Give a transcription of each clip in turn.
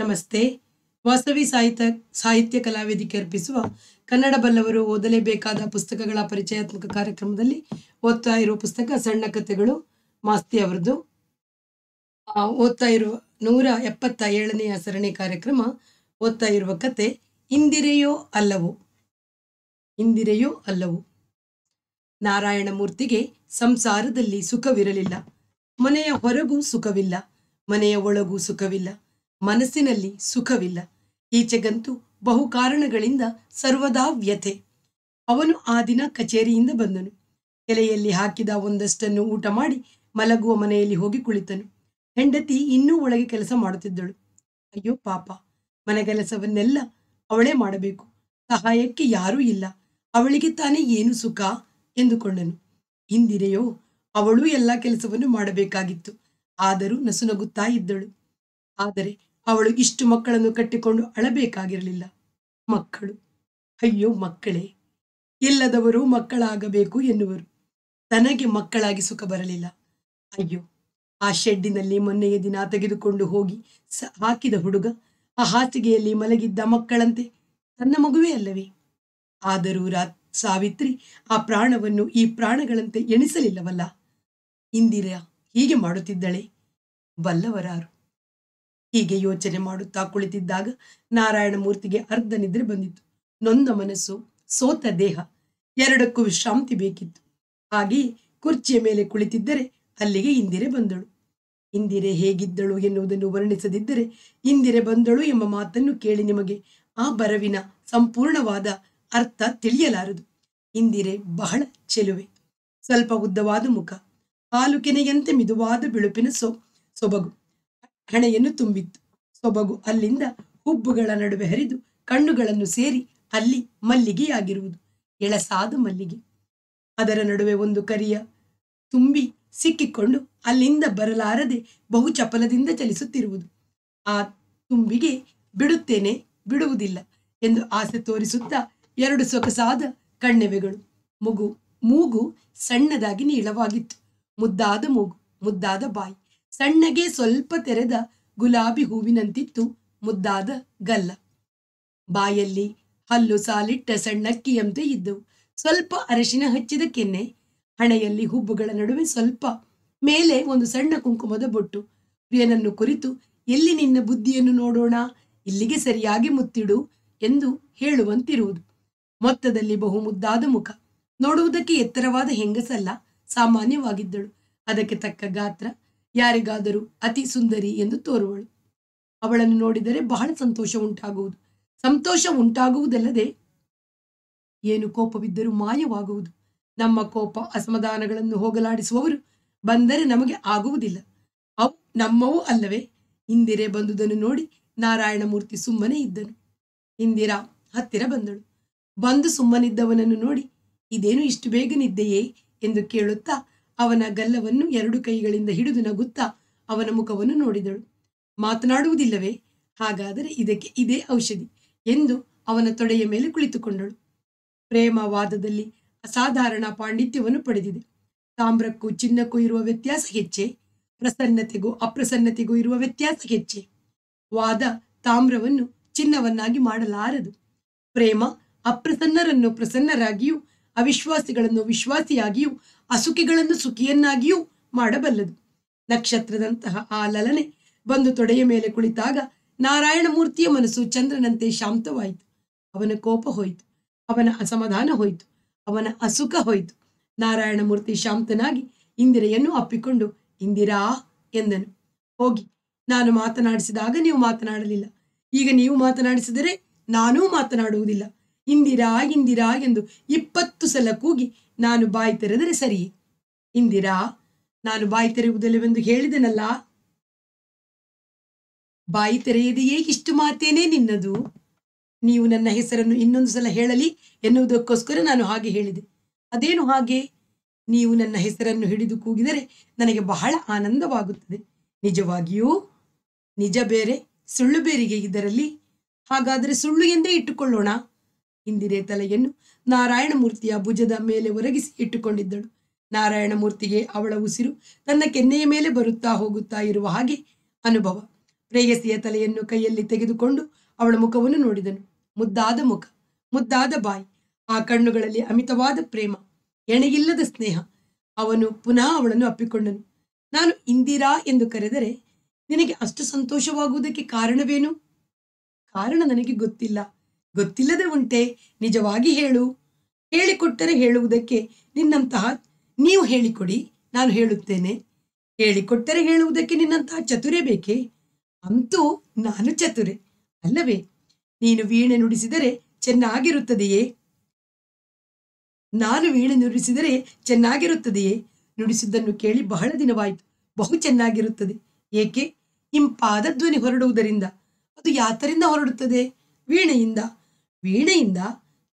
ನಮಸ್ತೆ ವಾಸವಿ ಸಾಹಿತ್ಯ ಸಾಹಿತ್ಯ ಕಲಾವೇದಿಕೆ ಅರ್ಪಿಸುವ ಕನ್ನಡ ಬಲ್ಲವರು ಓದಲೇಬೇಕಾದ ಪುಸ್ತಕಗಳ ಪರಿಚಯಾತ್ಮಕ ಕಾರ್ಯಕ್ರಮದಲ್ಲಿ ಓದ್ತಾ ಇರುವ ಪುಸ್ತಕ ಸಣ್ಣ ಕಥೆಗಳು ಮಾಸ್ತಿ ಅವರದು ಓದ್ತಾ ಇರುವ ನೂರ ಎಪ್ಪತ್ತ ಏಳನೆಯ ಸರಣಿ ಕಾರ್ಯಕ್ರಮ ಓದ್ತಾ ಇರುವ ಕತೆ ಇಂದಿರೆಯೋ ಅಲ್ಲವೋ ಇಂದಿರೆಯೋ ಅಲ್ಲವೋ ಮೂರ್ತಿಗೆ ಸಂಸಾರದಲ್ಲಿ ಸುಖವಿರಲಿಲ್ಲ ಮನೆಯ ಹೊರಗೂ ಸುಖವಿಲ್ಲ ಮನೆಯ ಒಳಗೂ ಸುಖವಿಲ್ಲ ಮನಸ್ಸಿನಲ್ಲಿ ಸುಖವಿಲ್ಲ ಈಚೆಗಂತೂ ಬಹು ಕಾರಣಗಳಿಂದ ಸರ್ವದಾ ವ್ಯಥೆ ಅವನು ಆ ದಿನ ಕಚೇರಿಯಿಂದ ಬಂದನು ಎಲೆಯಲ್ಲಿ ಹಾಕಿದ ಒಂದಷ್ಟನ್ನು ಊಟ ಮಾಡಿ ಮಲಗುವ ಮನೆಯಲ್ಲಿ ಹೋಗಿ ಕುಳಿತನು ಹೆಂಡತಿ ಇನ್ನೂ ಒಳಗೆ ಕೆಲಸ ಮಾಡುತ್ತಿದ್ದಳು ಅಯ್ಯೋ ಪಾಪ ಮನೆಗೆಲಸವನ್ನೆಲ್ಲ ಅವಳೇ ಮಾಡಬೇಕು ಸಹಾಯಕ್ಕೆ ಯಾರೂ ಇಲ್ಲ ಅವಳಿಗೆ ತಾನೇ ಏನು ಸುಖ ಎಂದುಕೊಂಡನು ಹಿಂದಿರೆಯೋ ಅವಳು ಎಲ್ಲ ಕೆಲಸವನ್ನು ಮಾಡಬೇಕಾಗಿತ್ತು ಆದರೂ ನಸುನಗುತ್ತಾ ಇದ್ದಳು ಆದರೆ ಅವಳು ಇಷ್ಟು ಮಕ್ಕಳನ್ನು ಕಟ್ಟಿಕೊಂಡು ಅಳಬೇಕಾಗಿರಲಿಲ್ಲ ಮಕ್ಕಳು ಅಯ್ಯೋ ಮಕ್ಕಳೇ ಇಲ್ಲದವರು ಮಕ್ಕಳಾಗಬೇಕು ಎನ್ನುವರು ತನಗೆ ಮಕ್ಕಳಾಗಿ ಸುಖ ಬರಲಿಲ್ಲ ಅಯ್ಯೋ ಆ ಶೆಡ್ಡಿನಲ್ಲಿ ಮೊನ್ನೆಯ ದಿನ ತೆಗೆದುಕೊಂಡು ಹೋಗಿ ಸ ಹಾಕಿದ ಹುಡುಗ ಆ ಹಾಸಿಗೆಯಲ್ಲಿ ಮಲಗಿದ್ದ ಮಕ್ಕಳಂತೆ ತನ್ನ ಮಗುವೇ ಅಲ್ಲವೇ ಆದರೂ ರಾತ್ ಸಾವಿತ್ರಿ ಆ ಪ್ರಾಣವನ್ನು ಈ ಪ್ರಾಣಗಳಂತೆ ಎಣಿಸಲಿಲ್ಲವಲ್ಲ ಇಂದಿರಾ ಹೀಗೆ ಮಾಡುತ್ತಿದ್ದಳೆ ಬಲ್ಲವರಾರು ಹೀಗೆ ಯೋಚನೆ ಮಾಡುತ್ತಾ ಕುಳಿತಿದ್ದಾಗ ನಾರಾಯಣ ಮೂರ್ತಿಗೆ ಅರ್ಧ ನಿದ್ರೆ ಬಂದಿತು ನೊಂದ ಮನಸ್ಸು ಸೋತ ದೇಹ ಎರಡಕ್ಕೂ ವಿಶ್ರಾಂತಿ ಬೇಕಿತ್ತು ಹಾಗೆಯೇ ಕುರ್ಚಿಯ ಮೇಲೆ ಕುಳಿತಿದ್ದರೆ ಅಲ್ಲಿಗೆ ಇಂದಿರೆ ಬಂದಳು ಇಂದಿರೆ ಹೇಗಿದ್ದಳು ಎನ್ನುವುದನ್ನು ವರ್ಣಿಸದಿದ್ದರೆ ಇಂದಿರೆ ಬಂದಳು ಎಂಬ ಮಾತನ್ನು ಕೇಳಿ ನಿಮಗೆ ಆ ಬರವಿನ ಸಂಪೂರ್ಣವಾದ ಅರ್ಥ ತಿಳಿಯಲಾರದು ಇಂದಿರೆ ಬಹಳ ಚೆಲುವೆ ಸ್ವಲ್ಪ ಉದ್ದವಾದ ಮುಖ ಹಾಲು ಮಿದುವಾದ ಬಿಳುಪಿನ ಸೊ ಸೊಬಗು ಹಣೆಯನ್ನು ತುಂಬಿತ್ತು ಸೊಬಗು ಅಲ್ಲಿಂದ ಹುಬ್ಬುಗಳ ನಡುವೆ ಹರಿದು ಕಣ್ಣುಗಳನ್ನು ಸೇರಿ ಅಲ್ಲಿ ಮಲ್ಲಿಗೆಯಾಗಿರುವುದು ಎಳಸಾದ ಮಲ್ಲಿಗೆ ಅದರ ನಡುವೆ ಒಂದು ಕರಿಯ ತುಂಬಿ ಸಿಕ್ಕಿಕೊಂಡು ಅಲ್ಲಿಂದ ಬರಲಾರದೆ ಬಹು ಚಪಲದಿಂದ ಚಲಿಸುತ್ತಿರುವುದು ಆ ತುಂಬಿಗೆ ಬಿಡುತ್ತೇನೆ ಬಿಡುವುದಿಲ್ಲ ಎಂದು ಆಸೆ ತೋರಿಸುತ್ತಾ ಎರಡು ಸೊಗಸಾದ ಕಣ್ಣೆವೆಗಳು ಮಗು ಮೂಗು ಸಣ್ಣದಾಗಿ ನೀಳವಾಗಿತ್ತು ಮುದ್ದಾದ ಮೂಗು ಮುದ್ದಾದ ಬಾಯಿ ಸಣ್ಣಗೆ ಸ್ವಲ್ಪ ತೆರೆದ ಗುಲಾಬಿ ಹೂವಿನಂತಿತ್ತು ಮುದ್ದಾದ ಗಲ್ಲ ಬಾಯಲ್ಲಿ ಹಲ್ಲು ಸಾಲಿಟ್ಟ ಸಣ್ಣಕ್ಕಿಯಂತೆ ಇದ್ದವು ಸ್ವಲ್ಪ ಅರಶಿನ ಹಚ್ಚಿದ ಕೆನ್ನೆ ಹಣೆಯಲ್ಲಿ ಹುಬ್ಬುಗಳ ನಡುವೆ ಸ್ವಲ್ಪ ಮೇಲೆ ಒಂದು ಸಣ್ಣ ಕುಂಕುಮದ ಬೊಟ್ಟು ಪ್ರಿಯನನ್ನು ಕುರಿತು ಎಲ್ಲಿ ನಿನ್ನ ಬುದ್ಧಿಯನ್ನು ನೋಡೋಣ ಇಲ್ಲಿಗೆ ಸರಿಯಾಗಿ ಮುತ್ತಿಡು ಎಂದು ಹೇಳುವಂತಿರುವುದು ಮೊತ್ತದಲ್ಲಿ ಬಹು ಮುದ್ದಾದ ಮುಖ ನೋಡುವುದಕ್ಕೆ ಎತ್ತರವಾದ ಹೆಂಗಸಲ್ಲ ಸಾಮಾನ್ಯವಾಗಿದ್ದಳು ಅದಕ್ಕೆ ತಕ್ಕ ಗಾತ್ರ ಯಾರಿಗಾದರೂ ಅತಿ ಸುಂದರಿ ಎಂದು ತೋರುವಳು ಅವಳನ್ನು ನೋಡಿದರೆ ಬಹಳ ಸಂತೋಷ ಉಂಟಾಗುವುದು ಸಂತೋಷ ಉಂಟಾಗುವುದಲ್ಲದೆ ಏನು ಕೋಪವಿದ್ದರೂ ಮಾಯವಾಗುವುದು ನಮ್ಮ ಕೋಪ ಅಸಮಾಧಾನಗಳನ್ನು ಹೋಗಲಾಡಿಸುವವರು ಬಂದರೆ ನಮಗೆ ಆಗುವುದಿಲ್ಲ ಅವು ನಮ್ಮವೂ ಅಲ್ಲವೇ ಇಂದಿರೆ ಬಂದುದನ್ನು ನೋಡಿ ನಾರಾಯಣಮೂರ್ತಿ ಸುಮ್ಮನೆ ಇದ್ದನು ಇಂದಿರಾ ಹತ್ತಿರ ಬಂದಳು ಬಂದು ಸುಮ್ಮನಿದ್ದವನನ್ನು ನೋಡಿ ಇದೇನು ಇಷ್ಟು ಬೇಗನಿದ್ದೆಯೇ ಎಂದು ಕೇಳುತ್ತಾ ಅವನ ಗಲ್ಲವನ್ನು ಎರಡು ಕೈಗಳಿಂದ ಹಿಡಿದು ನಗುತ್ತಾ ಅವನ ಮುಖವನ್ನು ನೋಡಿದಳು ಮಾತನಾಡುವುದಿಲ್ಲವೇ ಹಾಗಾದರೆ ಇದಕ್ಕೆ ಇದೇ ಔಷಧಿ ಎಂದು ಅವನ ತೊಡೆಯ ಮೇಲೆ ಕುಳಿತುಕೊಂಡಳು ಪ್ರೇಮವಾದದಲ್ಲಿ ಅಸಾಧಾರಣ ಪಾಂಡಿತ್ಯವನ್ನು ಪಡೆದಿದೆ ತಾಮ್ರಕ್ಕೂ ಚಿನ್ನಕ್ಕೂ ಇರುವ ವ್ಯತ್ಯಾಸ ಹೆಚ್ಚೆ ಪ್ರಸನ್ನತೆಗೂ ಅಪ್ರಸನ್ನತೆಗೂ ಇರುವ ವ್ಯತ್ಯಾಸ ಹೆಚ್ಚೆ ವಾದ ತಾಮ್ರವನ್ನು ಚಿನ್ನವನ್ನಾಗಿ ಮಾಡಲಾರದು ಪ್ರೇಮ ಅಪ್ರಸನ್ನರನ್ನು ಪ್ರಸನ್ನರಾಗಿಯೂ ಅವಿಶ್ವಾಸಿಗಳನ್ನು ವಿಶ್ವಾಸಿಯಾಗಿಯೂ ಅಸುಖಿಗಳನ್ನು ಸುಖಿಯನ್ನಾಗಿಯೂ ಮಾಡಬಲ್ಲದು ನಕ್ಷತ್ರದಂತಹ ಆ ಲಲನೆ ಬಂದು ತೊಡೆಯ ಮೇಲೆ ಕುಳಿತಾಗ ನಾರಾಯಣ ಮೂರ್ತಿಯ ಮನಸ್ಸು ಚಂದ್ರನಂತೆ ಶಾಂತವಾಯಿತು ಅವನ ಕೋಪ ಹೋಯಿತು ಅವನ ಅಸಮಾಧಾನ ಹೋಯಿತು ಅವನ ಅಸುಖ ಹೋಯಿತು ಮೂರ್ತಿ ಶಾಂತನಾಗಿ ಇಂದಿರೆಯನ್ನು ಅಪ್ಪಿಕೊಂಡು ಇಂದಿರಾ ಎಂದನು ಹೋಗಿ ನಾನು ಮಾತನಾಡಿಸಿದಾಗ ನೀವು ಮಾತನಾಡಲಿಲ್ಲ ಈಗ ನೀವು ಮಾತನಾಡಿಸಿದರೆ ನಾನೂ ಮಾತನಾಡುವುದಿಲ್ಲ ಇಂದಿರಾ ಇಂದಿರಾ ಎಂದು ಇಪ್ಪತ್ತು ಸಲ ಕೂಗಿ ನಾನು ಬಾಯಿ ತೆರೆದರೆ ಸರಿ ಇಂದಿರಾ ನಾನು ಬಾಯಿ ತೆರೆಯುವುದಿಲ್ಲವೆಂದು ಹೇಳಿದನಲ್ಲ ಬಾಯಿ ತೆರೆಯದೆಯೇ ಇಷ್ಟು ಮಾತೇನೇ ನಿನ್ನದು ನೀವು ನನ್ನ ಹೆಸರನ್ನು ಇನ್ನೊಂದು ಸಲ ಹೇಳಲಿ ಎನ್ನುವುದಕ್ಕೋಸ್ಕರ ನಾನು ಹಾಗೆ ಹೇಳಿದೆ ಅದೇನು ಹಾಗೆ ನೀವು ನನ್ನ ಹೆಸರನ್ನು ಹಿಡಿದು ಕೂಗಿದರೆ ನನಗೆ ಬಹಳ ಆನಂದವಾಗುತ್ತದೆ ನಿಜವಾಗಿಯೂ ನಿಜ ಬೇರೆ ಸುಳ್ಳು ಬೇರೆಗೆ ಇದರಲ್ಲಿ ಹಾಗಾದರೆ ಸುಳ್ಳು ಎಂದೇ ಇಟ್ಟುಕೊಳ್ಳೋಣ ಇಂದಿರೆ ತಲೆಯನ್ನು ನಾರಾಯಣಮೂರ್ತಿಯ ಭುಜದ ಮೇಲೆ ಒರಗಿಸಿ ಇಟ್ಟುಕೊಂಡಿದ್ದಳು ನಾರಾಯಣಮೂರ್ತಿಗೆ ಅವಳ ಉಸಿರು ತನ್ನ ಕೆನ್ನೆಯ ಮೇಲೆ ಬರುತ್ತಾ ಹೋಗುತ್ತಾ ಇರುವ ಹಾಗೆ ಅನುಭವ ಪ್ರೇಯಸಿಯ ತಲೆಯನ್ನು ಕೈಯಲ್ಲಿ ತೆಗೆದುಕೊಂಡು ಅವಳ ಮುಖವನ್ನು ನೋಡಿದನು ಮುದ್ದಾದ ಮುಖ ಮುದ್ದಾದ ಬಾಯಿ ಆ ಕಣ್ಣುಗಳಲ್ಲಿ ಅಮಿತವಾದ ಪ್ರೇಮ ಎಣಗಿಲ್ಲದ ಸ್ನೇಹ ಅವನು ಪುನಃ ಅವಳನ್ನು ಅಪ್ಪಿಕೊಂಡನು ನಾನು ಇಂದಿರಾ ಎಂದು ಕರೆದರೆ ನಿನಗೆ ಅಷ್ಟು ಸಂತೋಷವಾಗುವುದಕ್ಕೆ ಕಾರಣವೇನು ಕಾರಣ ನನಗೆ ಗೊತ್ತಿಲ್ಲ ಗೊತ್ತಿಲ್ಲದೆ ಉಂಟೆ ನಿಜವಾಗಿ ಹೇಳು ಹೇಳಿಕೊಟ್ಟರೆ ಹೇಳುವುದಕ್ಕೆ ನಿನ್ನಂತಹ ನೀವು ಹೇಳಿಕೊಡಿ ನಾನು ಹೇಳುತ್ತೇನೆ ಹೇಳಿಕೊಟ್ಟರೆ ಹೇಳುವುದಕ್ಕೆ ನಿನ್ನಂತಹ ಚತುರೆ ಬೇಕೇ ಅಂತೂ ನಾನು ಚತುರೆ ಅಲ್ಲವೇ ನೀನು ವೀಣೆ ನುಡಿಸಿದರೆ ಚೆನ್ನಾಗಿರುತ್ತದೆಯೇ ನಾನು ವೀಣೆ ನುಡಿಸಿದರೆ ಚೆನ್ನಾಗಿರುತ್ತದೆಯೇ ನುಡಿಸಿದ್ದನ್ನು ಕೇಳಿ ಬಹಳ ದಿನವಾಯಿತು ಬಹು ಚೆನ್ನಾಗಿರುತ್ತದೆ ಏಕೆ ಇಂಪಾದ ಧ್ವನಿ ಹೊರಡುವುದರಿಂದ ಅದು ಯಾತರಿಂದ ಹೊರಡುತ್ತದೆ ವೀಣೆಯಿಂದ ವೀಣೆಯಿಂದ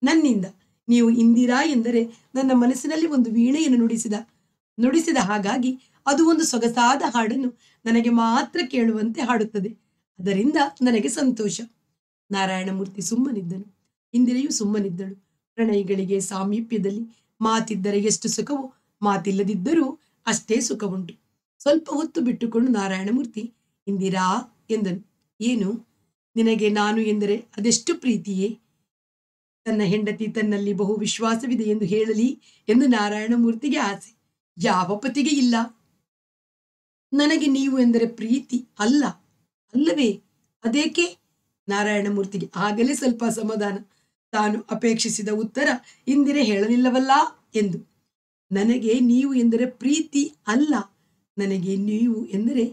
ನನ್ನಿಂದ ನೀವು ಇಂದಿರಾ ಎಂದರೆ ನನ್ನ ಮನಸ್ಸಿನಲ್ಲಿ ಒಂದು ವೀಣೆಯನ್ನು ನುಡಿಸಿದ ನುಡಿಸಿದ ಹಾಗಾಗಿ ಅದು ಒಂದು ಸೊಗಸಾದ ಹಾಡನ್ನು ನನಗೆ ಮಾತ್ರ ಕೇಳುವಂತೆ ಹಾಡುತ್ತದೆ ಅದರಿಂದ ನನಗೆ ಸಂತೋಷ ನಾರಾಯಣಮೂರ್ತಿ ಸುಮ್ಮನಿದ್ದನು ಇಂದಿರೆಯು ಸುಮ್ಮನಿದ್ದಳು ಪ್ರಣಯಿಗಳಿಗೆ ಸಾಮೀಪ್ಯದಲ್ಲಿ ಮಾತಿದ್ದರೆ ಎಷ್ಟು ಸುಖವೋ ಮಾತಿಲ್ಲದಿದ್ದರೂ ಅಷ್ಟೇ ಸುಖವುಂಟು ಸ್ವಲ್ಪ ಹೊತ್ತು ಬಿಟ್ಟುಕೊಂಡು ನಾರಾಯಣಮೂರ್ತಿ ಇಂದಿರಾ ಎಂದನು ಏನು ನಿನಗೆ ನಾನು ಎಂದರೆ ಅದೆಷ್ಟು ಪ್ರೀತಿಯೇ ತನ್ನ ಹೆಂಡತಿ ತನ್ನಲ್ಲಿ ಬಹು ವಿಶ್ವಾಸವಿದೆ ಎಂದು ಹೇಳಲಿ ಎಂದು ನಾರಾಯಣ ಮೂರ್ತಿಗೆ ಆಸೆ ಯಾವ ಪತಿಗೆ ಇಲ್ಲ ನನಗೆ ನೀವು ಎಂದರೆ ಪ್ರೀತಿ ಅಲ್ಲ ಅಲ್ಲವೇ ಅದೇಕೆ ನಾರಾಯಣ ಮೂರ್ತಿಗೆ ಆಗಲೇ ಸ್ವಲ್ಪ ಸಮಾಧಾನ ತಾನು ಅಪೇಕ್ಷಿಸಿದ ಉತ್ತರ ಇಂದಿರೆ ಹೇಳಲಿಲ್ಲವಲ್ಲ ಎಂದು ನನಗೆ ನೀವು ಎಂದರೆ ಪ್ರೀತಿ ಅಲ್ಲ ನನಗೆ ನೀವು ಎಂದರೆ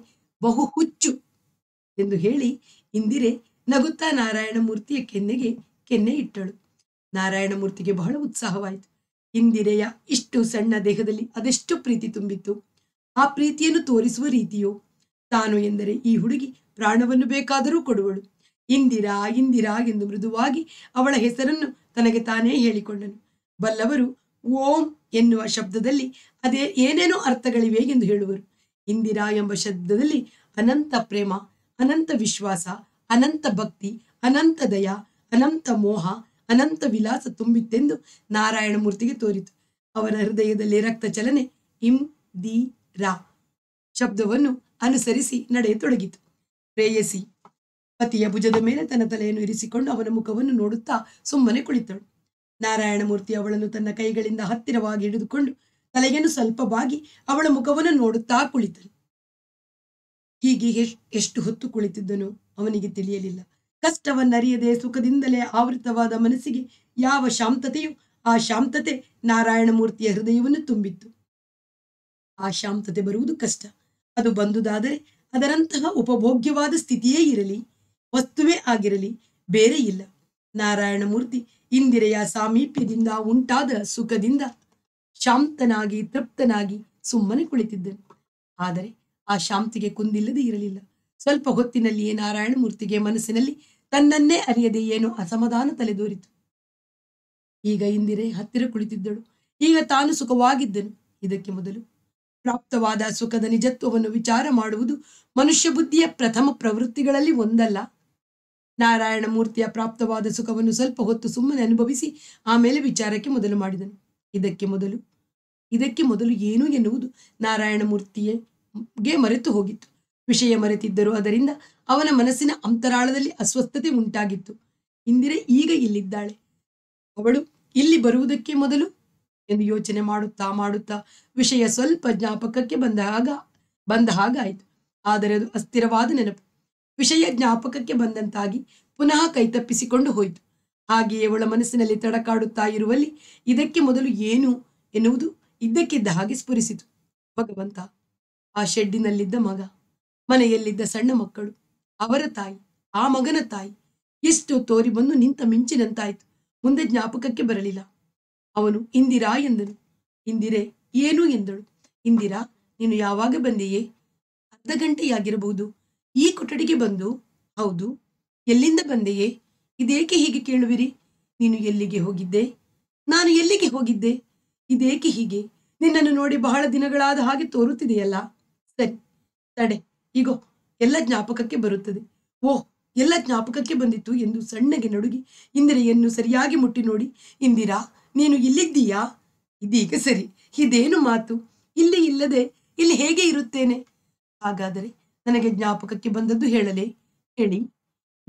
ಬಹು ಹುಚ್ಚು ಎಂದು ಹೇಳಿ ಇಂದಿರೆ ನಗುತ್ತಾ ನಾರಾಯಣ ಮೂರ್ತಿಯ ಕೆನ್ನೆಗೆ ಕೆನ್ನೆ ಇಟ್ಟಳು ನಾರಾಯಣಮೂರ್ತಿಗೆ ಬಹಳ ಉತ್ಸಾಹವಾಯಿತು ಇಂದಿರೆಯ ಇಷ್ಟು ಸಣ್ಣ ದೇಹದಲ್ಲಿ ಅದೆಷ್ಟು ಪ್ರೀತಿ ತುಂಬಿತ್ತು ಆ ಪ್ರೀತಿಯನ್ನು ತೋರಿಸುವ ರೀತಿಯೋ ತಾನು ಎಂದರೆ ಈ ಹುಡುಗಿ ಪ್ರಾಣವನ್ನು ಬೇಕಾದರೂ ಕೊಡುವಳು ಇಂದಿರಾ ಇಂದಿರಾ ಎಂದು ಮೃದುವಾಗಿ ಅವಳ ಹೆಸರನ್ನು ತನಗೆ ತಾನೇ ಹೇಳಿಕೊಂಡನು ಬಲ್ಲವರು ಓಂ ಎನ್ನುವ ಶಬ್ದದಲ್ಲಿ ಅದೇ ಏನೇನೋ ಅರ್ಥಗಳಿವೆ ಎಂದು ಹೇಳುವರು ಇಂದಿರಾ ಎಂಬ ಶಬ್ದದಲ್ಲಿ ಅನಂತ ಪ್ರೇಮ ಅನಂತ ವಿಶ್ವಾಸ ಅನಂತ ಭಕ್ತಿ ಅನಂತ ದಯ ಅನಂತ ಮೋಹ ಅನಂತ ವಿಲಾಸ ತುಂಬಿತ್ತೆಂದು ನಾರಾಯಣ ಮೂರ್ತಿಗೆ ತೋರಿತು ಅವರ ಹೃದಯದಲ್ಲಿ ರಕ್ತ ಚಲನೆ ಹಿಂ ದಿ ರಾ ಶಬ್ದವನ್ನು ಅನುಸರಿಸಿ ನಡೆಯತೊಡಗಿತು ಪ್ರೇಯಸಿ ಪತಿಯ ಭುಜದ ಮೇಲೆ ತನ್ನ ತಲೆಯನ್ನು ಇರಿಸಿಕೊಂಡು ಅವನ ಮುಖವನ್ನು ನೋಡುತ್ತಾ ಸುಮ್ಮನೆ ಕುಳಿತಳು ನಾರಾಯಣ ಮೂರ್ತಿ ಅವಳನ್ನು ತನ್ನ ಕೈಗಳಿಂದ ಹತ್ತಿರವಾಗಿ ಹಿಡಿದುಕೊಂಡು ತಲೆಯನ್ನು ಸ್ವಲ್ಪ ಬಾಗಿ ಅವಳ ಮುಖವನ್ನು ನೋಡುತ್ತಾ ಕುಳಿತಳು ಹೀಗೆ ಎಷ್ಟು ಹೊತ್ತು ಕುಳಿತಿದ್ದನು ಅವನಿಗೆ ತಿಳಿಯಲಿಲ್ಲ ಕಷ್ಟವನ್ನರಿಯದೆ ಸುಖದಿಂದಲೇ ಆವೃತವಾದ ಮನಸ್ಸಿಗೆ ಯಾವ ಶಾಂತತೆಯು ಆ ಶಾಂತತೆ ನಾರಾಯಣಮೂರ್ತಿಯ ಹೃದಯವನ್ನು ತುಂಬಿತ್ತು ಆ ಶಾಂತತೆ ಬರುವುದು ಕಷ್ಟ ಅದು ಬಂದುದಾದರೆ ಅದರಂತಹ ಉಪಭೋಗ್ಯವಾದ ಸ್ಥಿತಿಯೇ ಇರಲಿ ವಸ್ತುವೇ ಆಗಿರಲಿ ಬೇರೆ ಇಲ್ಲ ನಾರಾಯಣಮೂರ್ತಿ ಇಂದಿರೆಯ ಸಾಮೀಪ್ಯದಿಂದ ಉಂಟಾದ ಸುಖದಿಂದ ಶಾಂತನಾಗಿ ತೃಪ್ತನಾಗಿ ಸುಮ್ಮನೆ ಕುಳಿತಿದ್ದನು ಆದರೆ ಆ ಶಾಂತಿಗೆ ಕುಂದಿಲ್ಲದೆ ಇರಲಿಲ್ಲ ಸ್ವಲ್ಪ ಹೊತ್ತಿನಲ್ಲಿಯೇ ನಾರಾಯಣಮೂರ್ತಿಗೆ ಮನಸ್ಸಿನಲ್ಲಿ ತನ್ನನ್ನೇ ಅರಿಯದೆ ಏನೋ ಅಸಮಾಧಾನ ತಲೆದೋರಿತು ಈಗ ಇಂದಿರೆ ಹತ್ತಿರ ಕುಳಿತಿದ್ದಳು ಈಗ ತಾನು ಸುಖವಾಗಿದ್ದನು ಇದಕ್ಕೆ ಮೊದಲು ಪ್ರಾಪ್ತವಾದ ಸುಖದ ನಿಜತ್ವವನ್ನು ವಿಚಾರ ಮಾಡುವುದು ಮನುಷ್ಯ ಬುದ್ಧಿಯ ಪ್ರಥಮ ಪ್ರವೃತ್ತಿಗಳಲ್ಲಿ ಒಂದಲ್ಲ ನಾರಾಯಣ ಮೂರ್ತಿಯ ಪ್ರಾಪ್ತವಾದ ಸುಖವನ್ನು ಸ್ವಲ್ಪ ಹೊತ್ತು ಸುಮ್ಮನೆ ಅನುಭವಿಸಿ ಆಮೇಲೆ ವಿಚಾರಕ್ಕೆ ಮೊದಲು ಮಾಡಿದನು ಇದಕ್ಕೆ ಮೊದಲು ಇದಕ್ಕೆ ಮೊದಲು ಏನು ಎನ್ನುವುದು ನಾರಾಯಣ ಮೂರ್ತಿಯೇ ಗೆ ಮರೆತು ಹೋಗಿತ್ತು ವಿಷಯ ಮರೆತಿದ್ದರು ಅದರಿಂದ ಅವನ ಮನಸ್ಸಿನ ಅಂತರಾಳದಲ್ಲಿ ಅಸ್ವಸ್ಥತೆ ಉಂಟಾಗಿತ್ತು ಇಂದಿರೆ ಈಗ ಇಲ್ಲಿದ್ದಾಳೆ ಅವಳು ಇಲ್ಲಿ ಬರುವುದಕ್ಕೆ ಮೊದಲು ಎಂದು ಯೋಚನೆ ಮಾಡುತ್ತಾ ಮಾಡುತ್ತಾ ವಿಷಯ ಸ್ವಲ್ಪ ಜ್ಞಾಪಕಕ್ಕೆ ಬಂದ ಹಾಗ ಬಂದ ಹಾಗಾಯಿತು ಆದರೆ ಅದು ಅಸ್ಥಿರವಾದ ನೆನಪು ವಿಷಯ ಜ್ಞಾಪಕಕ್ಕೆ ಬಂದಂತಾಗಿ ಪುನಃ ಕೈತಪ್ಪಿಸಿಕೊಂಡು ಹೋಯಿತು ಹಾಗೆಯೇ ಅವಳ ಮನಸ್ಸಿನಲ್ಲಿ ತಡಕಾಡುತ್ತಾ ಇರುವಲ್ಲಿ ಇದಕ್ಕೆ ಮೊದಲು ಏನು ಎನ್ನುವುದು ಇದ್ದಕ್ಕಿದ್ದ ಹಾಗೆ ಸ್ಫುರಿಸಿತು ಭಗವಂತ ಆ ಶೆಡ್ಡಿನಲ್ಲಿದ್ದ ಮಗ ಮನೆಯಲ್ಲಿದ್ದ ಸಣ್ಣ ಮಕ್ಕಳು ಅವರ ತಾಯಿ ಆ ಮಗನ ತಾಯಿ ಎಷ್ಟು ತೋರಿ ಬಂದು ನಿಂತ ಮಿಂಚಿನಂತಾಯ್ತು ಮುಂದೆ ಜ್ಞಾಪಕಕ್ಕೆ ಬರಲಿಲ್ಲ ಅವನು ಇಂದಿರಾ ಎಂದನು ಇಂದಿರೆ ಏನು ಎಂದಳು ಇಂದಿರಾ ನೀನು ಯಾವಾಗ ಬಂದೆಯೇ ಅರ್ಧ ಗಂಟೆಯಾಗಿರಬಹುದು ಈ ಕೊಠಡಿಗೆ ಬಂದು ಹೌದು ಎಲ್ಲಿಂದ ಬಂದೆಯೇ ಇದೇಕೆ ಹೀಗೆ ಕೇಳುವಿರಿ ನೀನು ಎಲ್ಲಿಗೆ ಹೋಗಿದ್ದೆ ನಾನು ಎಲ್ಲಿಗೆ ಹೋಗಿದ್ದೆ ಇದೇಕೆ ಹೀಗೆ ನಿನ್ನನ್ನು ನೋಡಿ ಬಹಳ ದಿನಗಳಾದ ಹಾಗೆ ತೋರುತ್ತಿದೆಯಲ್ಲ ಸರಿ ತಡೆ ಈಗೋ ಎಲ್ಲ ಜ್ಞಾಪಕಕ್ಕೆ ಬರುತ್ತದೆ ಓಹ್ ಎಲ್ಲ ಜ್ಞಾಪಕಕ್ಕೆ ಬಂದಿತ್ತು ಎಂದು ಸಣ್ಣಗೆ ನಡುಗಿ ಇಂದಿರೆಯನ್ನು ಸರಿಯಾಗಿ ಮುಟ್ಟಿ ನೋಡಿ ಇಂದಿರಾ ನೀನು ಇಲ್ಲಿದ್ದೀಯಾ ಇದೀಗ ಸರಿ ಇದೇನು ಮಾತು ಇಲ್ಲಿ ಇಲ್ಲದೆ ಇಲ್ಲಿ ಹೇಗೆ ಇರುತ್ತೇನೆ ಹಾಗಾದರೆ ನನಗೆ ಜ್ಞಾಪಕಕ್ಕೆ ಬಂದದ್ದು ಹೇಳಲೇ ಹೇಳಿ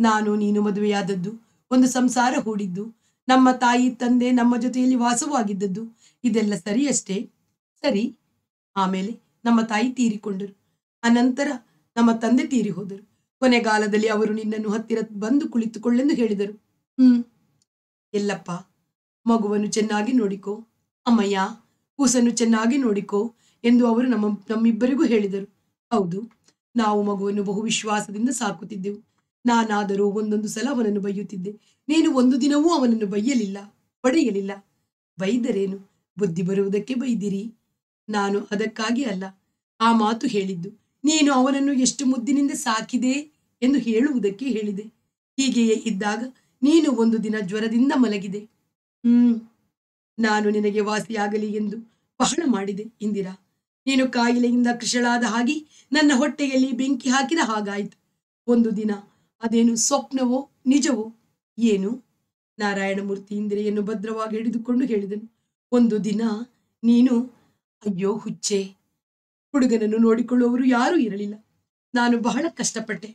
ನಾನು ನೀನು ಮದುವೆಯಾದದ್ದು ಒಂದು ಸಂಸಾರ ಹೂಡಿದ್ದು ನಮ್ಮ ತಾಯಿ ತಂದೆ ನಮ್ಮ ಜೊತೆಯಲ್ಲಿ ವಾಸವಾಗಿದ್ದದ್ದು ಇದೆಲ್ಲ ಅಷ್ಟೇ ಸರಿ ಆಮೇಲೆ ನಮ್ಮ ತಾಯಿ ತೀರಿಕೊಂಡರು ಅನಂತರ ನಮ್ಮ ತಂದೆ ತೀರಿ ಹೋದರು ಕೊನೆಗಾಲದಲ್ಲಿ ಅವರು ನಿನ್ನನ್ನು ಹತ್ತಿರ ಬಂದು ಕುಳಿತುಕೊಳ್ಳೆಂದು ಹೇಳಿದರು ಹ್ಮ್ ಎಲ್ಲಪ್ಪ ಮಗುವನ್ನು ಚೆನ್ನಾಗಿ ನೋಡಿಕೋ ಅಮ್ಮಯ್ಯ ಕೂಸನ್ನು ಚೆನ್ನಾಗಿ ನೋಡಿಕೋ ಎಂದು ಅವರು ನಮ್ಮ ನಮ್ಮಿಬ್ಬರಿಗೂ ಹೇಳಿದರು ಹೌದು ನಾವು ಮಗುವನ್ನು ಬಹು ವಿಶ್ವಾಸದಿಂದ ಸಾಕುತ್ತಿದ್ದೆವು ನಾನಾದರೂ ಒಂದೊಂದು ಸಲ ಅವನನ್ನು ಬೈಯುತ್ತಿದ್ದೆ ನೀನು ಒಂದು ದಿನವೂ ಅವನನ್ನು ಬೈಯಲಿಲ್ಲ ಪಡೆಯಲಿಲ್ಲ ಬೈದರೇನು ಬುದ್ಧಿ ಬರುವುದಕ್ಕೆ ಬೈದಿರಿ ನಾನು ಅದಕ್ಕಾಗಿ ಅಲ್ಲ ಆ ಮಾತು ಹೇಳಿದ್ದು ನೀನು ಅವನನ್ನು ಎಷ್ಟು ಮುದ್ದಿನಿಂದ ಸಾಕಿದೆ ಎಂದು ಹೇಳುವುದಕ್ಕೆ ಹೇಳಿದೆ ಹೀಗೆಯೇ ಇದ್ದಾಗ ನೀನು ಒಂದು ದಿನ ಜ್ವರದಿಂದ ಮಲಗಿದೆ ಹ್ಮ್ ನಾನು ನಿನಗೆ ವಾಸಿಯಾಗಲಿ ಎಂದು ಬಹಳ ಮಾಡಿದೆ ಇಂದಿರಾ ನೀನು ಕಾಯಿಲೆಯಿಂದ ಕೃಷಳಾದ ಹಾಗೆ ನನ್ನ ಹೊಟ್ಟೆಯಲ್ಲಿ ಬೆಂಕಿ ಹಾಕಿದ ಹಾಗಾಯಿತು ಒಂದು ದಿನ ಅದೇನು ಸ್ವಪ್ನವೋ ನಿಜವೋ ಏನು ನಾರಾಯಣಮೂರ್ತಿ ಇಂದಿರೆಯನ್ನು ಭದ್ರವಾಗಿ ಹಿಡಿದುಕೊಂಡು ಹೇಳಿದನು ಒಂದು ದಿನ ನೀನು ಅಯ್ಯೋ ಹುಚ್ಚೆ ಹುಡುಗನನ್ನು ನೋಡಿಕೊಳ್ಳುವವರು ಯಾರೂ ಇರಲಿಲ್ಲ ನಾನು ಬಹಳ ಕಷ್ಟಪಟ್ಟೆ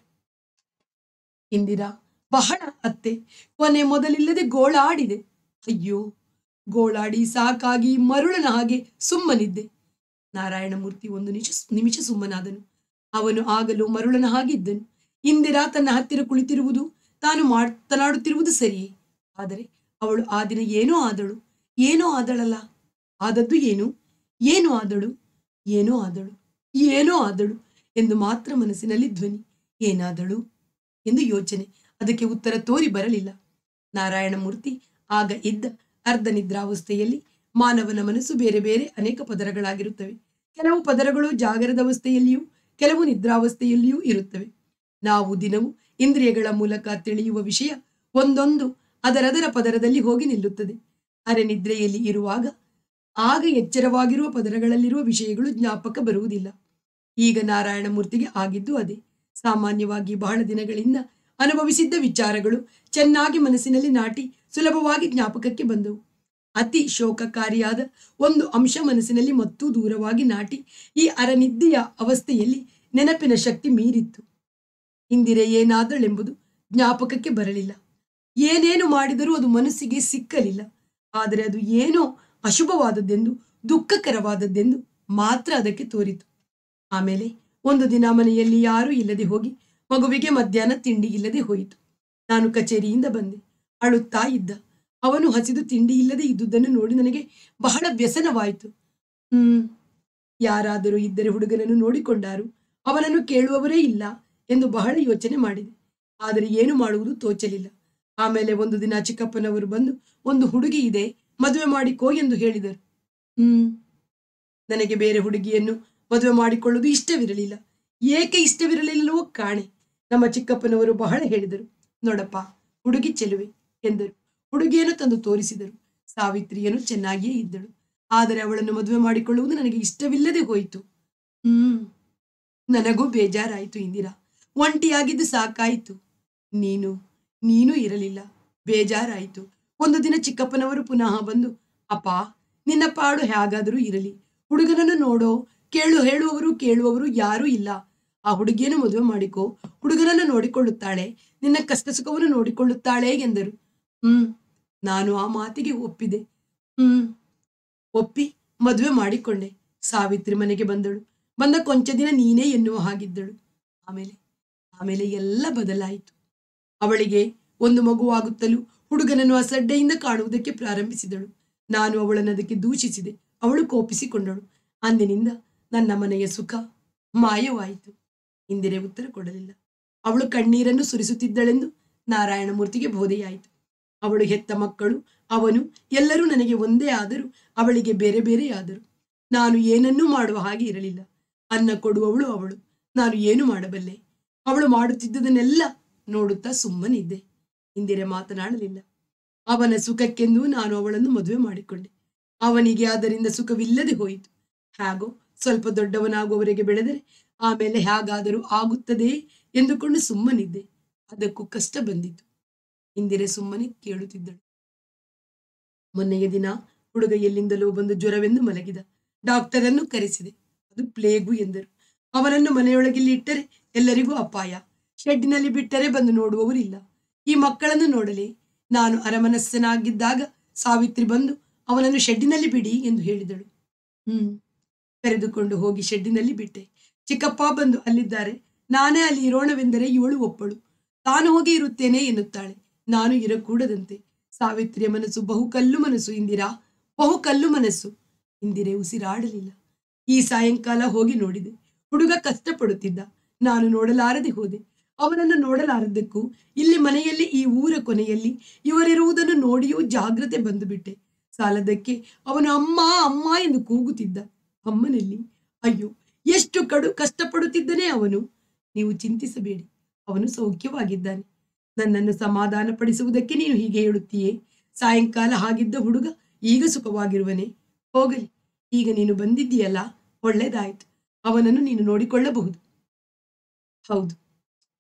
ಇಂದಿರಾ ಬಹಳ ಅತ್ತೆ ಕೊನೆ ಮೊದಲಿಲ್ಲದೆ ಗೋಳಾಡಿದೆ ಅಯ್ಯೋ ಗೋಳಾಡಿ ಸಾಕಾಗಿ ಮರುಳನ ಹಾಗೆ ಸುಮ್ಮನಿದ್ದೆ ನಾರಾಯಣಮೂರ್ತಿ ಒಂದು ನಿಮಿಷ ನಿಮಿಷ ಸುಮ್ಮನಾದನು ಅವನು ಆಗಲು ಮರುಳನ ಹಾಗಿದ್ದನು ಇಂದಿರಾ ತನ್ನ ಹತ್ತಿರ ಕುಳಿತಿರುವುದು ತಾನು ಮಾತನಾಡುತ್ತಿರುವುದು ಸರಿಯೇ ಆದರೆ ಅವಳು ಆ ದಿನ ಏನೋ ಆದಳು ಏನೋ ಆದಳಲ್ಲ ಆದದ್ದು ಏನು ಏನು ಆದಳು ಏನೋ ಆದಳು ಏನೋ ಆದಳು ಎಂದು ಮಾತ್ರ ಮನಸ್ಸಿನಲ್ಲಿ ಧ್ವನಿ ಏನಾದಳು ಎಂದು ಯೋಚನೆ ಅದಕ್ಕೆ ಉತ್ತರ ತೋರಿ ಬರಲಿಲ್ಲ ನಾರಾಯಣಮೂರ್ತಿ ಆಗ ಇದ್ದ ಅರ್ಧ ನಿದ್ರಾವಸ್ಥೆಯಲ್ಲಿ ಮಾನವನ ಮನಸ್ಸು ಬೇರೆ ಬೇರೆ ಅನೇಕ ಪದರಗಳಾಗಿರುತ್ತವೆ ಕೆಲವು ಪದರಗಳು ಅವಸ್ಥೆಯಲ್ಲಿಯೂ ಕೆಲವು ನಿದ್ರಾವಸ್ಥೆಯಲ್ಲಿಯೂ ಇರುತ್ತವೆ ನಾವು ದಿನವೂ ಇಂದ್ರಿಯಗಳ ಮೂಲಕ ತಿಳಿಯುವ ವಿಷಯ ಒಂದೊಂದು ಅದರದರ ಪದರದಲ್ಲಿ ಹೋಗಿ ನಿಲ್ಲುತ್ತದೆ ಅರೆ ನಿದ್ರೆಯಲ್ಲಿ ಇರುವಾಗ ಆಗ ಎಚ್ಚರವಾಗಿರುವ ಪದರಗಳಲ್ಲಿರುವ ವಿಷಯಗಳು ಜ್ಞಾಪಕ ಬರುವುದಿಲ್ಲ ಈಗ ನಾರಾಯಣ ಮೂರ್ತಿಗೆ ಆಗಿದ್ದು ಅದೇ ಸಾಮಾನ್ಯವಾಗಿ ಬಹಳ ದಿನಗಳಿಂದ ಅನುಭವಿಸಿದ್ದ ವಿಚಾರಗಳು ಚೆನ್ನಾಗಿ ಮನಸ್ಸಿನಲ್ಲಿ ನಾಟಿ ಸುಲಭವಾಗಿ ಜ್ಞಾಪಕಕ್ಕೆ ಬಂದವು ಅತಿ ಶೋಕಕಾರಿಯಾದ ಒಂದು ಅಂಶ ಮನಸ್ಸಿನಲ್ಲಿ ಮತ್ತೂ ದೂರವಾಗಿ ನಾಟಿ ಈ ಅರನಿದ್ದೆಯ ಅವಸ್ಥೆಯಲ್ಲಿ ನೆನಪಿನ ಶಕ್ತಿ ಮೀರಿತ್ತು ಹಿಂದಿರೆ ಏನಾದಳೆಂಬುದು ಜ್ಞಾಪಕಕ್ಕೆ ಬರಲಿಲ್ಲ ಏನೇನು ಮಾಡಿದರೂ ಅದು ಮನಸ್ಸಿಗೆ ಸಿಕ್ಕಲಿಲ್ಲ ಆದರೆ ಅದು ಏನೋ ಅಶುಭವಾದದ್ದೆಂದು ದುಃಖಕರವಾದದ್ದೆಂದು ಮಾತ್ರ ಅದಕ್ಕೆ ತೋರಿತು ಆಮೇಲೆ ಒಂದು ದಿನ ಮನೆಯಲ್ಲಿ ಯಾರೂ ಇಲ್ಲದೆ ಹೋಗಿ ಮಗುವಿಗೆ ಮಧ್ಯಾಹ್ನ ತಿಂಡಿ ಇಲ್ಲದೆ ಹೋಯಿತು ನಾನು ಕಚೇರಿಯಿಂದ ಬಂದೆ ಅಳುತ್ತಾ ಇದ್ದ ಅವನು ಹಸಿದು ತಿಂಡಿ ಇಲ್ಲದೆ ಇದ್ದುದನ್ನು ನೋಡಿ ನನಗೆ ಬಹಳ ವ್ಯಸನವಾಯಿತು ಹ್ಮ್ ಯಾರಾದರೂ ಇದ್ದರೆ ಹುಡುಗನನ್ನು ನೋಡಿಕೊಂಡಾರು ಅವನನ್ನು ಕೇಳುವವರೇ ಇಲ್ಲ ಎಂದು ಬಹಳ ಯೋಚನೆ ಮಾಡಿದೆ ಆದರೆ ಏನು ಮಾಡುವುದು ತೋಚಲಿಲ್ಲ ಆಮೇಲೆ ಒಂದು ದಿನ ಚಿಕ್ಕಪ್ಪನವರು ಬಂದು ಒಂದು ಹುಡುಗಿ ಇದೆ ಮದುವೆ ಮಾಡಿಕೋ ಎಂದು ಹೇಳಿದರು ಹ್ಮ್ ನನಗೆ ಬೇರೆ ಹುಡುಗಿಯನ್ನು ಮದುವೆ ಮಾಡಿಕೊಳ್ಳುವುದು ಇಷ್ಟವಿರಲಿಲ್ಲ ಏಕೆ ಇಷ್ಟವಿರಲಿಲ್ಲವೋ ಕಾಣೆ ನಮ್ಮ ಚಿಕ್ಕಪ್ಪನವರು ಬಹಳ ಹೇಳಿದರು ನೋಡಪ್ಪ ಹುಡುಗಿ ಚೆಲುವೆ ಎಂದರು ಹುಡುಗಿಯನ್ನು ತಂದು ತೋರಿಸಿದರು ಸಾವಿತ್ರಿಯನು ಚೆನ್ನಾಗಿಯೇ ಇದ್ದಳು ಆದರೆ ಅವಳನ್ನು ಮದುವೆ ಮಾಡಿಕೊಳ್ಳುವುದು ನನಗೆ ಇಷ್ಟವಿಲ್ಲದೆ ಹೋಯಿತು ಹ್ಮ್ ನನಗೂ ಬೇಜಾರಾಯಿತು ಇಂದಿರಾ ಒಂಟಿಯಾಗಿದ್ದು ಸಾಕಾಯಿತು ನೀನು ನೀನು ಇರಲಿಲ್ಲ ಬೇಜಾರಾಯಿತು ಒಂದು ದಿನ ಚಿಕ್ಕಪ್ಪನವರು ಪುನಃ ಬಂದು ಅಪ್ಪ ನಿನ್ನ ಪಾಡು ಹೇಗಾದರೂ ಇರಲಿ ಹುಡುಗನನ್ನು ನೋಡೋ ಕೇಳು ಹೇಳುವವರು ಕೇಳುವವರು ಯಾರೂ ಇಲ್ಲ ಆ ಹುಡುಗಿಯನ್ನು ಮದುವೆ ಮಾಡಿಕೋ ಹುಡುಗನನ್ನು ನೋಡಿಕೊಳ್ಳುತ್ತಾಳೆ ನಿನ್ನ ಕಷ್ಟ ಸುಖವನ್ನು ನೋಡಿಕೊಳ್ಳುತ್ತಾಳೆ ಎಂದರು ಹ್ಮ್ ನಾನು ಆ ಮಾತಿಗೆ ಒಪ್ಪಿದೆ ಹ್ಮ್ ಒಪ್ಪಿ ಮದುವೆ ಮಾಡಿಕೊಂಡೆ ಸಾವಿತ್ರಿ ಮನೆಗೆ ಬಂದಳು ಬಂದ ಕೊಂಚ ದಿನ ನೀನೇ ಎನ್ನುವ ಹಾಗಿದ್ದಳು ಆಮೇಲೆ ಆಮೇಲೆ ಎಲ್ಲ ಬದಲಾಯಿತು ಅವಳಿಗೆ ಒಂದು ಮಗುವಾಗುತ್ತಲೂ ಹುಡುಗನನ್ನು ಅಸಡ್ಡೆಯಿಂದ ಕಾಣುವುದಕ್ಕೆ ಪ್ರಾರಂಭಿಸಿದಳು ನಾನು ಅವಳನ್ನು ಅದಕ್ಕೆ ದೂಷಿಸಿದೆ ಅವಳು ಕೋಪಿಸಿಕೊಂಡಳು ಅಂದಿನಿಂದ ನನ್ನ ಮನೆಯ ಸುಖ ಮಾಯವಾಯಿತು ಇಂದಿರೇ ಉತ್ತರ ಕೊಡಲಿಲ್ಲ ಅವಳು ಕಣ್ಣೀರನ್ನು ಸುರಿಸುತ್ತಿದ್ದಳೆಂದು ನಾರಾಯಣಮೂರ್ತಿಗೆ ಬೋಧೆಯಾಯಿತು ಅವಳು ಹೆತ್ತ ಮಕ್ಕಳು ಅವನು ಎಲ್ಲರೂ ನನಗೆ ಒಂದೇ ಆದರೂ ಅವಳಿಗೆ ಬೇರೆ ಬೇರೆಯಾದರು ನಾನು ಏನನ್ನೂ ಮಾಡುವ ಹಾಗೆ ಇರಲಿಲ್ಲ ಅನ್ನ ಕೊಡುವವಳು ಅವಳು ನಾನು ಏನು ಮಾಡಬಲ್ಲೆ ಅವಳು ಮಾಡುತ್ತಿದ್ದುದನ್ನೆಲ್ಲ ನೋಡುತ್ತಾ ಸುಮ್ಮನಿದ್ದೆ ಇಂದಿರೆ ಮಾತನಾಡಲಿಲ್ಲ ಅವನ ಸುಖಕ್ಕೆಂದು ನಾನು ಅವಳನ್ನು ಮದುವೆ ಮಾಡಿಕೊಂಡೆ ಅವನಿಗೆ ಅದರಿಂದ ಸುಖವಿಲ್ಲದೆ ಹೋಯಿತು ಹಾಗೋ ಸ್ವಲ್ಪ ದೊಡ್ಡವನಾಗುವವರೆಗೆ ಬೆಳೆದರೆ ಆಮೇಲೆ ಹೇಗಾದರೂ ಆಗುತ್ತದೆ ಎಂದುಕೊಂಡು ಸುಮ್ಮನಿದ್ದೆ ಅದಕ್ಕೂ ಕಷ್ಟ ಬಂದಿತು ಇಂದಿರೆ ಸುಮ್ಮನೆ ಕೇಳುತ್ತಿದ್ದಳು ಮೊನ್ನೆಯ ದಿನ ಹುಡುಗ ಎಲ್ಲಿಂದಲೋ ಬಂದು ಜ್ವರವೆಂದು ಮಲಗಿದ ಡಾಕ್ಟರನ್ನು ಕರೆಸಿದೆ ಅದು ಪ್ಲೇಗು ಎಂದರು ಅವನನ್ನು ಮನೆಯೊಳಗಿಲ್ಲಿ ಇಟ್ಟರೆ ಎಲ್ಲರಿಗೂ ಅಪಾಯ ಶೆಡ್ನಲ್ಲಿ ಬಿಟ್ಟರೆ ಬಂದು ನೋಡುವವರಿಲ್ಲ ಈ ಮಕ್ಕಳನ್ನು ನೋಡಲಿ ನಾನು ಅರಮನಸ್ಸನಾಗಿದ್ದಾಗ ಸಾವಿತ್ರಿ ಬಂದು ಅವನನ್ನು ಶೆಡ್ಡಿನಲ್ಲಿ ಬಿಡಿ ಎಂದು ಹೇಳಿದಳು ಹ್ಮ್ ಕರೆದುಕೊಂಡು ಹೋಗಿ ಶೆಡ್ಡಿನಲ್ಲಿ ಬಿಟ್ಟೆ ಚಿಕ್ಕಪ್ಪ ಬಂದು ಅಲ್ಲಿದ್ದಾರೆ ನಾನೇ ಅಲ್ಲಿ ಇರೋಣವೆಂದರೆ ಇವಳು ಒಪ್ಪಳು ತಾನು ಹೋಗಿ ಇರುತ್ತೇನೆ ಎನ್ನುತ್ತಾಳೆ ನಾನು ಇರಕೂಡದಂತೆ ಸಾವಿತ್ರಿಯ ಮನಸ್ಸು ಬಹುಕಲ್ಲು ಮನಸ್ಸು ಇಂದಿರಾ ಬಹುಕಲ್ಲು ಮನಸ್ಸು ಇಂದಿರೆ ಉಸಿರಾಡಲಿಲ್ಲ ಈ ಸಾಯಂಕಾಲ ಹೋಗಿ ನೋಡಿದೆ ಹುಡುಗ ಕಷ್ಟಪಡುತ್ತಿದ್ದ ನಾನು ನೋಡಲಾರದೆ ಹೋದೆ ಅವನನ್ನು ನೋಡಲಾರದ್ದಕ್ಕೂ ಇಲ್ಲಿ ಮನೆಯಲ್ಲಿ ಈ ಊರ ಕೊನೆಯಲ್ಲಿ ಇವರಿರುವುದನ್ನು ನೋಡಿಯೂ ಜಾಗ್ರತೆ ಬಂದುಬಿಟ್ಟೆ ಸಾಲದಕ್ಕೆ ಅವನು ಅಮ್ಮ ಅಮ್ಮ ಎಂದು ಕೂಗುತ್ತಿದ್ದ ಅಮ್ಮನಲ್ಲಿ ಅಯ್ಯೋ ಎಷ್ಟು ಕಡು ಕಷ್ಟಪಡುತ್ತಿದ್ದನೇ ಅವನು ನೀವು ಚಿಂತಿಸಬೇಡಿ ಅವನು ಸೌಖ್ಯವಾಗಿದ್ದಾನೆ ನನ್ನನ್ನು ಸಮಾಧಾನ ಪಡಿಸುವುದಕ್ಕೆ ನೀನು ಹೀಗೆ ಹೇಳುತ್ತೀಯೇ ಸಾಯಂಕಾಲ ಹಾಗಿದ್ದ ಹುಡುಗ ಈಗ ಸುಖವಾಗಿರುವನೆ ಹೋಗಲಿ ಈಗ ನೀನು ಬಂದಿದ್ದೀಯಲ್ಲ ಒಳ್ಳೆದಾಯಿತು ಅವನನ್ನು ನೀನು ನೋಡಿಕೊಳ್ಳಬಹುದು ಹೌದು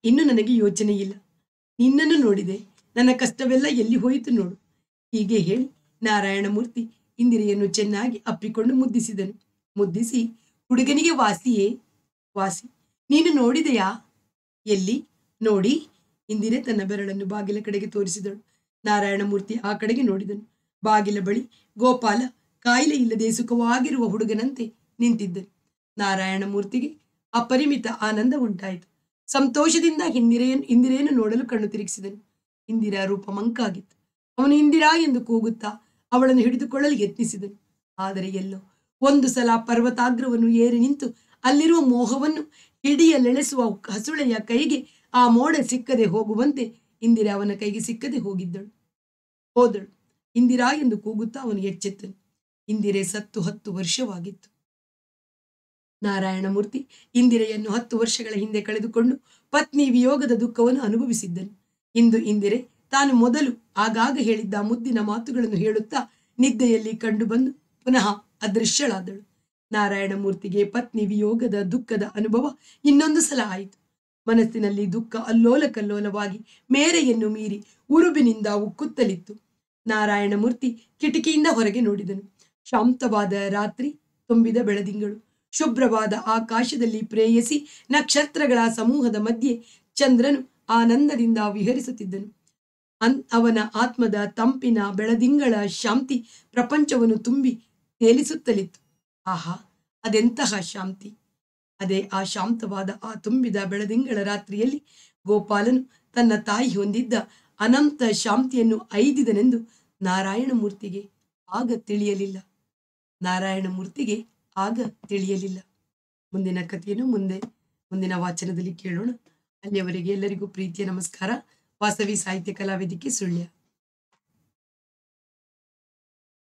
ಇನ್ನು ನನಗೆ ಯೋಚನೆ ಇಲ್ಲ ನಿನ್ನನ್ನು ನೋಡಿದೆ ನನ್ನ ಕಷ್ಟವೆಲ್ಲ ಎಲ್ಲಿ ಹೋಯಿತು ನೋಡು ಹೀಗೆ ಹೇಳಿ ನಾರಾಯಣ ಮೂರ್ತಿ ಇಂದಿರೆಯನ್ನು ಚೆನ್ನಾಗಿ ಅಪ್ಪಿಕೊಂಡು ಮುದ್ದಿಸಿದನು ಮುದ್ದಿಸಿ ಹುಡುಗನಿಗೆ ವಾಸಿಯೇ ವಾಸಿ ನೀನು ನೋಡಿದೆಯಾ ಎಲ್ಲಿ ನೋಡಿ ಇಂದಿರೆ ತನ್ನ ಬೆರಳನ್ನು ಬಾಗಿಲ ಕಡೆಗೆ ತೋರಿಸಿದಳು ಮೂರ್ತಿ ಆ ಕಡೆಗೆ ನೋಡಿದನು ಬಾಗಿಲ ಬಳಿ ಗೋಪಾಲ ಕಾಯಿಲೆ ಇಲ್ಲದೆ ಸುಖವಾಗಿರುವ ಹುಡುಗನಂತೆ ನಿಂತಿದ್ದನು ನಾರಾಯಣ ಮೂರ್ತಿಗೆ ಅಪರಿಮಿತ ಆನಂದ ಉಂಟಾಯಿತು ಸಂತೋಷದಿಂದ ಹಿಂದಿರೇ ಇಂದಿರೇನು ನೋಡಲು ಕಣ್ಣು ತಿರುಗಿಸಿದನು ಇಂದಿರಾ ರೂಪ ಮಂಕಾಗಿತ್ತು ಅವನು ಇಂದಿರಾ ಎಂದು ಕೂಗುತ್ತಾ ಅವಳನ್ನು ಹಿಡಿದುಕೊಳ್ಳಲು ಯತ್ನಿಸಿದನು ಆದರೆ ಎಲ್ಲೋ ಒಂದು ಸಲ ಪರ್ವತಾಗ್ರವನ್ನು ಏರಿ ನಿಂತು ಅಲ್ಲಿರುವ ಮೋಹವನ್ನು ಹಿಡಿಯಲೆಳೆಸುವ ಹಸುಳೆಯ ಕೈಗೆ ಆ ಮೋಡ ಸಿಕ್ಕದೆ ಹೋಗುವಂತೆ ಇಂದಿರಾ ಅವನ ಕೈಗೆ ಸಿಕ್ಕದೆ ಹೋಗಿದ್ದಳು ಹೋದಳು ಇಂದಿರಾ ಎಂದು ಕೂಗುತ್ತಾ ಅವನು ಎಚ್ಚೆತ್ತನು ಇಂದಿರೆ ಸತ್ತು ಹತ್ತು ವರ್ಷವಾಗಿತ್ತು ನಾರಾಯಣಮೂರ್ತಿ ಇಂದಿರೆಯನ್ನು ಹತ್ತು ವರ್ಷಗಳ ಹಿಂದೆ ಕಳೆದುಕೊಂಡು ಪತ್ನಿ ವಿಯೋಗದ ದುಃಖವನ್ನು ಅನುಭವಿಸಿದ್ದನು ಇಂದು ಇಂದಿರೆ ತಾನು ಮೊದಲು ಆಗಾಗ ಹೇಳಿದ್ದ ಮುದ್ದಿನ ಮಾತುಗಳನ್ನು ಹೇಳುತ್ತಾ ನಿದ್ದೆಯಲ್ಲಿ ಕಂಡುಬಂದು ಪುನಃ ಅದೃಶ್ಯಳಾದಳು ನಾರಾಯಣಮೂರ್ತಿಗೆ ಪತ್ನಿ ವಿಯೋಗದ ದುಃಖದ ಅನುಭವ ಇನ್ನೊಂದು ಸಲ ಆಯಿತು ಮನಸ್ಸಿನಲ್ಲಿ ದುಃಖ ಅಲ್ಲೋಲ ಕಲ್ಲೋಲವಾಗಿ ಮೇರೆಯನ್ನು ಮೀರಿ ಉರುಬಿನಿಂದ ಉಕ್ಕುತ್ತಲಿತ್ತು ನಾರಾಯಣಮೂರ್ತಿ ಕಿಟಕಿಯಿಂದ ಹೊರಗೆ ನೋಡಿದನು ಶಾಂತವಾದ ರಾತ್ರಿ ತುಂಬಿದ ಬೆಳದಿಂಗಳು ಶುಭ್ರವಾದ ಆಕಾಶದಲ್ಲಿ ಪ್ರೇಯಸಿ ನಕ್ಷತ್ರಗಳ ಸಮೂಹದ ಮಧ್ಯೆ ಚಂದ್ರನು ಆನಂದದಿಂದ ವಿಹರಿಸುತ್ತಿದ್ದನು ಅನ್ ಅವನ ಆತ್ಮದ ತಂಪಿನ ಬೆಳದಿಂಗಳ ಶಾಂತಿ ಪ್ರಪಂಚವನ್ನು ತುಂಬಿ ತೇಲಿಸುತ್ತಲಿತ್ತು ಆಹಾ ಅದೆಂತಹ ಶಾಂತಿ ಅದೇ ಆ ಶಾಂತವಾದ ಆ ತುಂಬಿದ ಬೆಳದಿಂಗಳ ರಾತ್ರಿಯಲ್ಲಿ ಗೋಪಾಲನು ತನ್ನ ತಾಯಿ ಹೊಂದಿದ್ದ ಅನಂತ ಶಾಂತಿಯನ್ನು ಐದಿದನೆಂದು ನಾರಾಯಣ ಮೂರ್ತಿಗೆ ಆಗ ತಿಳಿಯಲಿಲ್ಲ ನಾರಾಯಣ ಮೂರ್ತಿಗೆ ಆಗ ತಿಳಿಯಲಿಲ್ಲ ಮುಂದಿನ ಕಥೆಯನ್ನು ಮುಂದೆ ಮುಂದಿನ ವಾಚನದಲ್ಲಿ ಕೇಳೋಣ ಅಲ್ಲಿಯವರೆಗೆ ಎಲ್ಲರಿಗೂ ಪ್ರೀತಿಯ ನಮಸ್ಕಾರ ವಾಸವಿ ಸಾಹಿತ್ಯ ಕಲಾವೇದಿಕೆ ಸುಳ್ಯ